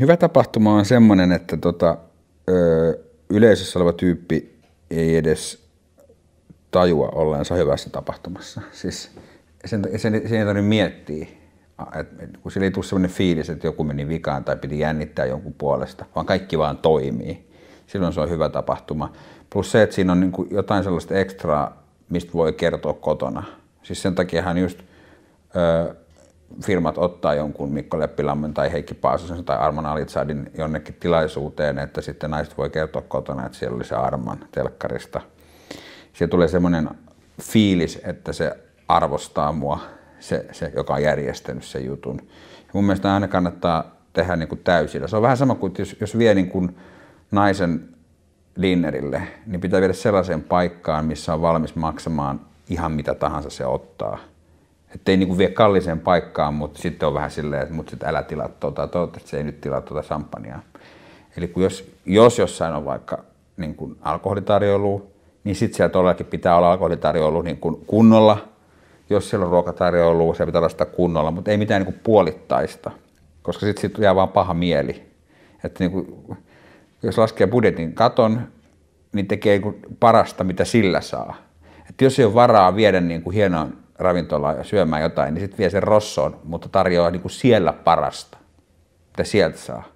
hyvä tapahtuma on semmoinen, että tota, ö, yleisössä oleva tyyppi ei edes tajua olleensa hyvässä tapahtumassa. Siis sen, sen, sen ei tarvitse miettiä, et, kun sillä ei tule sellainen fiilis, että joku meni vikaan tai piti jännittää jonkun puolesta, vaan kaikki vaan toimii. Silloin se on hyvä tapahtuma. Plus se, että siinä on niin kuin jotain sellaista ekstraa, mistä voi kertoa kotona. Siis sen takiahan just ö, firmat ottaa jonkun Mikko Leppilammen tai Heikki Paasosen tai Arman Alitsadin jonnekin tilaisuuteen, että sitten naiset voi kertoa kotona, että siellä oli se Arman telkkarista. Siellä tulee semmoinen fiilis, että se arvostaa mua, se, se joka on järjestänyt sen jutun. Ja mun mielestä aina kannattaa tehdä niin kuin täysillä. Se on vähän sama kuin jos, jos vie niin kuin naisen dinnerille, niin pitää viedä sellaiseen paikkaan, missä on valmis maksamaan ihan mitä tahansa se ottaa. Että ei niinku vie kalliseen paikkaan, mutta sitten on vähän silleen, että mut sit älä tilaa tuota, toivottavasti se ei nyt tilaa tuota samppania. Eli kun jos, jos jossain on vaikka niin kun alkoholitarjoilu, niin sitten siellä todellakin pitää olla alkoholitarjoilu niin kun kunnolla. Jos siellä on ruokatarjoilu, se pitää olla sitä kunnolla, mutta ei mitään niin puolittaista, koska sitten sit jää vaan paha mieli. Että niin kun, jos laskee budjetin katon, niin tekee niin parasta, mitä sillä saa. Et jos ei ole varaa viedä niin kuin hienoon ravintolaan syömään jotain, niin sitten vie sen rossoon, mutta tarjoaa niin kuin siellä parasta, mitä sieltä saa.